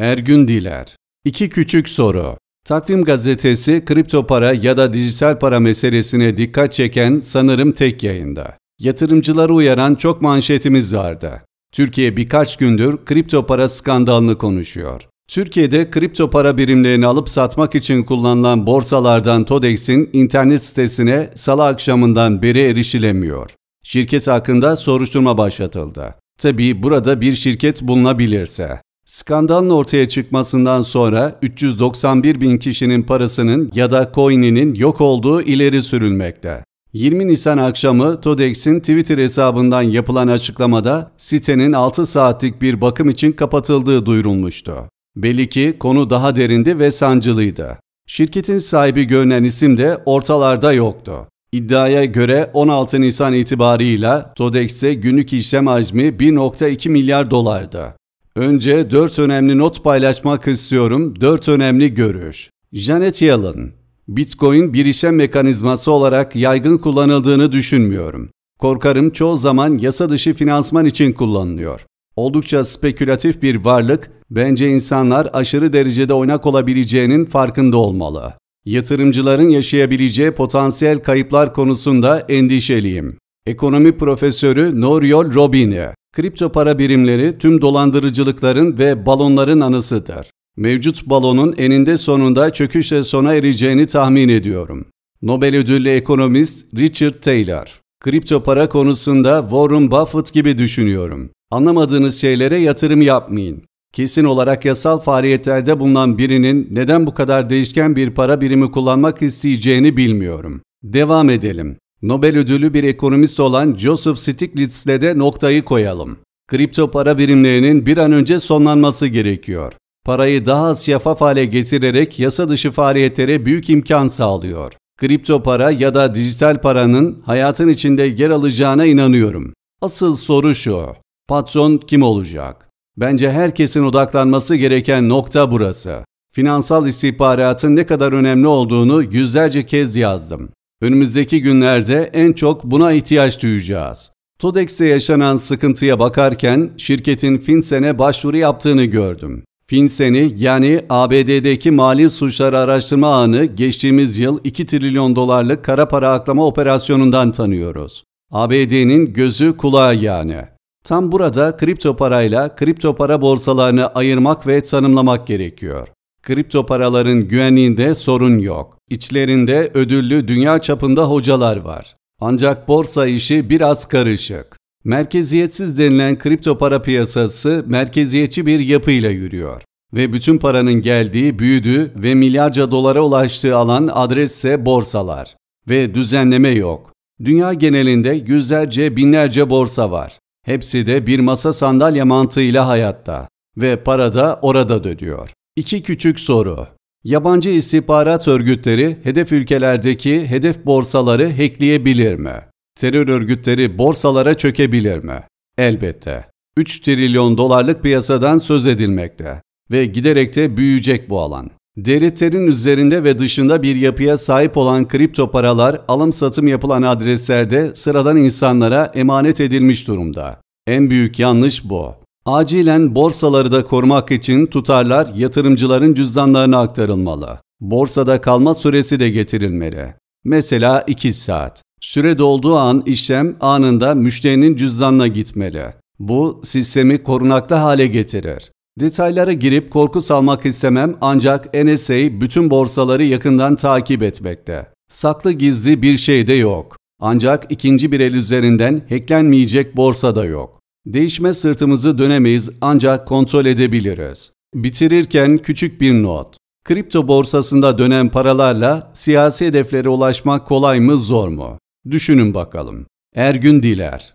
Ergün Diler İki Küçük Soru Takvim gazetesi kripto para ya da dijital para meselesine dikkat çeken sanırım tek yayında. Yatırımcıları uyaran çok manşetimiz vardı. Türkiye birkaç gündür kripto para skandalını konuşuyor. Türkiye'de kripto para birimlerini alıp satmak için kullanılan borsalardan TODEX'in internet sitesine salı akşamından beri erişilemiyor. Şirket hakkında soruşturma başlatıldı. Tabii burada bir şirket bulunabilirse. Skandalın ortaya çıkmasından sonra 391 bin kişinin parasının ya da coin'inin yok olduğu ileri sürülmekte. 20 Nisan akşamı Todex'in Twitter hesabından yapılan açıklamada sitenin 6 saatlik bir bakım için kapatıldığı duyurulmuştu. Belli ki konu daha derindi ve sancılıydı. Şirketin sahibi görünen isim de ortalarda yoktu. İddiaya göre 16 Nisan itibarıyla Todex'te günlük işlem hacmi 1.2 milyar dolardı. Önce dört önemli not paylaşmak istiyorum. Dört önemli görüş. Janet Yellen, Bitcoin bir işe mekanizması olarak yaygın kullanıldığını düşünmüyorum. Korkarım çoğu zaman yasa dışı finansman için kullanılıyor. Oldukça spekülatif bir varlık, bence insanlar aşırı derecede oynak olabileceğinin farkında olmalı. Yatırımcıların yaşayabileceği potansiyel kayıplar konusunda endişeliyim. Ekonomi profesörü Noriol Robine, kripto para birimleri tüm dolandırıcılıkların ve balonların anısıdır. Mevcut balonun eninde sonunda çöküşle sona ereceğini tahmin ediyorum. Nobel ödüllü ekonomist Richard Taylor. Kripto para konusunda Warren Buffett gibi düşünüyorum. Anlamadığınız şeylere yatırım yapmayın. Kesin olarak yasal faaliyetlerde bulunan birinin neden bu kadar değişken bir para birimi kullanmak isteyeceğini bilmiyorum. Devam edelim. Nobel ödüllü bir ekonomist olan Joseph Stiglitz'le de noktayı koyalım. Kripto para birimlerinin bir an önce sonlanması gerekiyor. Parayı daha az şeffaf hale getirerek yasa dışı faaliyetlere büyük imkan sağlıyor. Kripto para ya da dijital paranın hayatın içinde yer alacağına inanıyorum. Asıl soru şu. Patron kim olacak? Bence herkesin odaklanması gereken nokta burası. Finansal istihbaratın ne kadar önemli olduğunu yüzlerce kez yazdım. Önümüzdeki günlerde en çok buna ihtiyaç duyacağız. TODEX'te yaşanan sıkıntıya bakarken şirketin FinCEN'e başvuru yaptığını gördüm. FinCEN'i yani ABD'deki mali suçları araştırma ağını geçtiğimiz yıl 2 trilyon dolarlık kara para aklama operasyonundan tanıyoruz. ABD'nin gözü kulağı yani. Tam burada kripto parayla kripto para borsalarını ayırmak ve tanımlamak gerekiyor. Kripto paraların güvenliğinde sorun yok. İçlerinde ödüllü dünya çapında hocalar var. Ancak borsa işi biraz karışık. Merkeziyetsiz denilen kripto para piyasası merkeziyetçi bir yapıyla yürüyor ve bütün paranın geldiği, büyüdüğü ve milyarca dolara ulaştığı alan adresse borsalar ve düzenleme yok. Dünya genelinde yüzlerce, binlerce borsa var. Hepsi de bir masa sandalye mantığıyla hayatta ve para da orada dönüyor. İki küçük soru. Yabancı istihbarat örgütleri hedef ülkelerdeki hedef borsaları hackleyebilir mi? Terör örgütleri borsalara çökebilir mi? Elbette. 3 trilyon dolarlık piyasadan söz edilmekte ve giderek de büyüyecek bu alan. Devletlerin üzerinde ve dışında bir yapıya sahip olan kripto paralar alım satım yapılan adreslerde sıradan insanlara emanet edilmiş durumda. En büyük yanlış bu. Acilen borsaları da korumak için tutarlar yatırımcıların cüzdanlarına aktarılmalı. Borsada kalma süresi de getirilmeli. Mesela 2 saat. Süre dolduğu an işlem anında müşterinin cüzdanına gitmeli. Bu sistemi korunaklı hale getirir. Detaylara girip korku salmak istemem ancak NSA bütün borsaları yakından takip etmekte. Saklı gizli bir şey de yok. Ancak ikinci bir el üzerinden hacklenmeyecek borsa da yok. Değişme sırtımızı dönemeyiz ancak kontrol edebiliriz. Bitirirken küçük bir not. Kripto borsasında dönen paralarla siyasi hedeflere ulaşmak kolay mı zor mu? Düşünün bakalım. Ergün Diler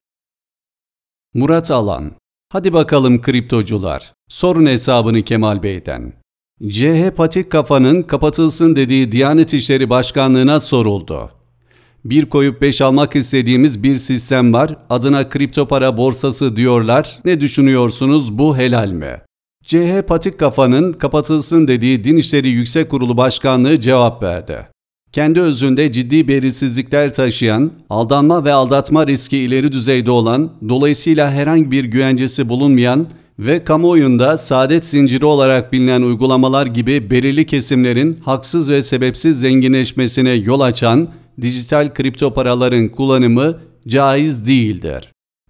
Murat Alan Hadi bakalım kriptocular. Sorun hesabını Kemal Bey'den. CH Patik Kafa'nın kapatılsın dediği Diyanet İşleri Başkanlığı'na soruldu. Bir koyup beş almak istediğimiz bir sistem var. Adına kripto para borsası diyorlar. Ne düşünüyorsunuz bu helal mi? CH Patik Kafa'nın kapatılsın dediği Din İşleri Yüksek Kurulu Başkanlığı cevap verdi. Kendi özünde ciddi belirsizlikler taşıyan, aldanma ve aldatma riski ileri düzeyde olan, dolayısıyla herhangi bir güvencesi bulunmayan ve kamuoyunda saadet zinciri olarak bilinen uygulamalar gibi belirli kesimlerin haksız ve sebepsiz zenginleşmesine yol açan dijital kripto paraların kullanımı caiz değildir.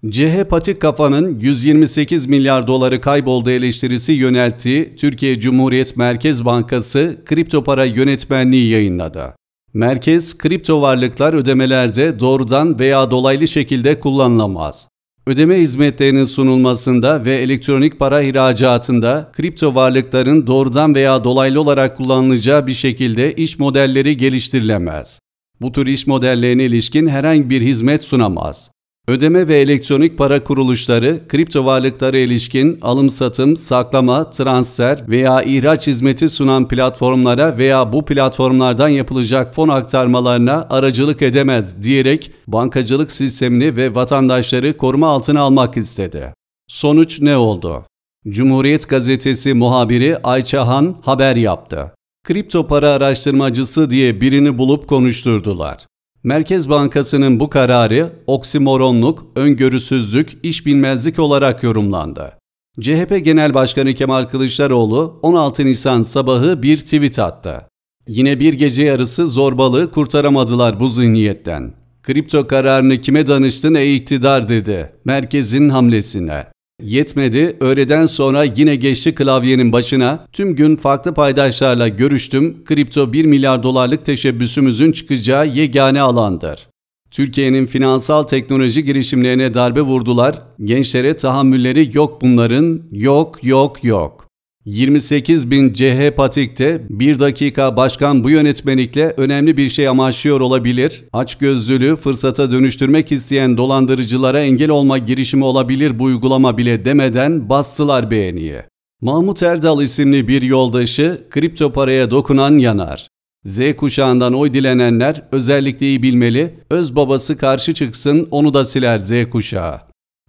CH Patik Kafa'nın 128 milyar doları kayboldu eleştirisi yönelttiği Türkiye Cumhuriyet Merkez Bankası kripto para yönetmenliği yayınladı. Merkez, kripto varlıklar ödemelerde doğrudan veya dolaylı şekilde kullanılamaz. Ödeme hizmetlerinin sunulmasında ve elektronik para ihracatında kripto varlıkların doğrudan veya dolaylı olarak kullanılacağı bir şekilde iş modelleri geliştirilemez bu tür iş modellerine ilişkin herhangi bir hizmet sunamaz. Ödeme ve elektronik para kuruluşları, kripto varlıklara ilişkin alım-satım, saklama, transfer veya ihraç hizmeti sunan platformlara veya bu platformlardan yapılacak fon aktarmalarına aracılık edemez diyerek bankacılık sistemini ve vatandaşları koruma altına almak istedi. Sonuç ne oldu? Cumhuriyet gazetesi muhabiri Ayça Han haber yaptı kripto para araştırmacısı diye birini bulup konuşturdular. Merkez Bankası'nın bu kararı oksimoronluk, öngörüsüzlük, işbilmezlik olarak yorumlandı. CHP Genel Başkanı Kemal Kılıçdaroğlu 16 Nisan sabahı bir tweet attı. Yine bir gece yarısı zorbalığı kurtaramadılar bu zihniyetten. Kripto kararını kime danıştın ey iktidar dedi. Merkezin hamlesine. Yetmedi, öğleden sonra yine geçti klavyenin başına. Tüm gün farklı paydaşlarla görüştüm. Kripto 1 milyar dolarlık teşebbüsümüzün çıkacağı yegane alandır. Türkiye'nin finansal teknoloji girişimlerine darbe vurdular. Gençlere tahammülleri yok bunların. Yok, yok, yok. 28 bin CH Patik'te bir dakika başkan bu yönetmelikle önemli bir şey amaçlıyor olabilir. Açgözlülüğü fırsata dönüştürmek isteyen dolandırıcılara engel olma girişimi olabilir bu uygulama bile demeden bastılar beğeniye. Mahmut Erdal isimli bir yoldaşı kripto paraya dokunan yanar. Z kuşağından oy dilenenler özellikle iyi bilmeli, öz babası karşı çıksın onu da siler Z kuşağı.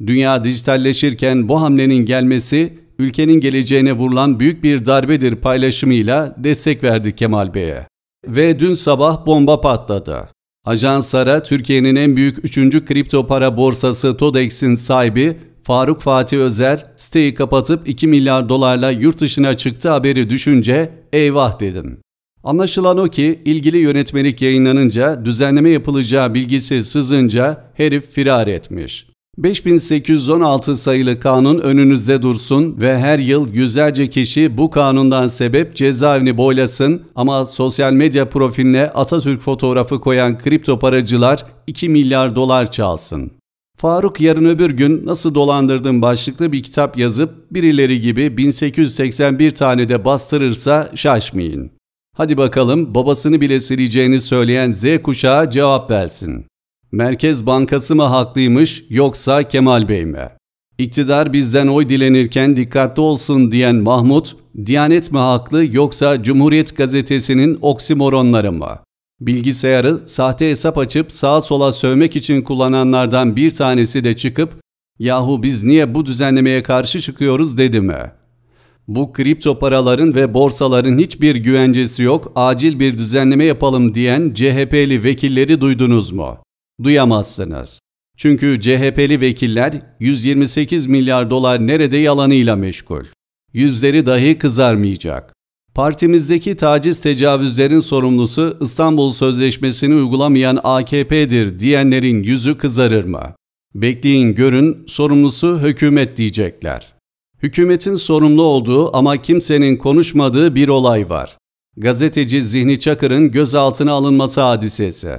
Dünya dijitalleşirken bu hamlenin gelmesi ülkenin geleceğine vurulan büyük bir darbedir paylaşımıyla destek verdi Kemal Bey'e. Ve dün sabah bomba patladı. Ajans Ara, Türkiye'nin en büyük 3. kripto para borsası Todex'in sahibi Faruk Fatih Özer, siteyi kapatıp 2 milyar dolarla yurt dışına çıktı haberi düşünce eyvah dedim. Anlaşılan o ki ilgili yönetmelik yayınlanınca düzenleme yapılacağı bilgisi sızınca herif firar etmiş. 5816 sayılı kanun önünüzde dursun ve her yıl yüzlerce kişi bu kanundan sebep cezaevini boylasın ama sosyal medya profiline Atatürk fotoğrafı koyan kripto paracılar 2 milyar dolar çalsın. Faruk yarın öbür gün nasıl dolandırdım başlıklı bir kitap yazıp birileri gibi 1881 tane de bastırırsa şaşmayın. Hadi bakalım babasını bile sileceğini söyleyen Z kuşağı cevap versin. Merkez Bankası mı haklıymış yoksa Kemal Bey mi? İktidar bizden oy dilenirken dikkatli olsun diyen Mahmut, Diyanet mi haklı yoksa Cumhuriyet gazetesinin oksimoronları mı? Bilgisayarı sahte hesap açıp sağa sola sövmek için kullananlardan bir tanesi de çıkıp yahu biz niye bu düzenlemeye karşı çıkıyoruz dedi mi? Bu kripto paraların ve borsaların hiçbir güvencesi yok acil bir düzenleme yapalım diyen CHP'li vekilleri duydunuz mu? duyamazsınız. Çünkü CHP'li vekiller 128 milyar dolar nerede yalanıyla meşgul. Yüzleri dahi kızarmayacak. Partimizdeki taciz tecavüzlerin sorumlusu İstanbul Sözleşmesi'ni uygulamayan AKP'dir diyenlerin yüzü kızarır mı? Bekleyin görün sorumlusu hükümet diyecekler. Hükümetin sorumlu olduğu ama kimsenin konuşmadığı bir olay var. Gazeteci Zihni Çakır'ın gözaltına alınması hadisesi.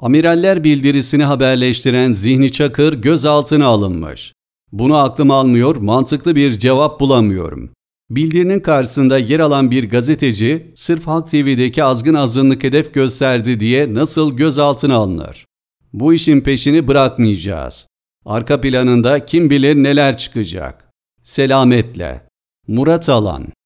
Amiraller bildirisini haberleştiren Zihni Çakır gözaltına alınmış. Bunu aklım almıyor, mantıklı bir cevap bulamıyorum. Bildirinin karşısında yer alan bir gazeteci, sırf Halk TV'deki azgın azınlık hedef gösterdi diye nasıl gözaltına alınır? Bu işin peşini bırakmayacağız. Arka planında kim bilir neler çıkacak. Selametle. Murat Alan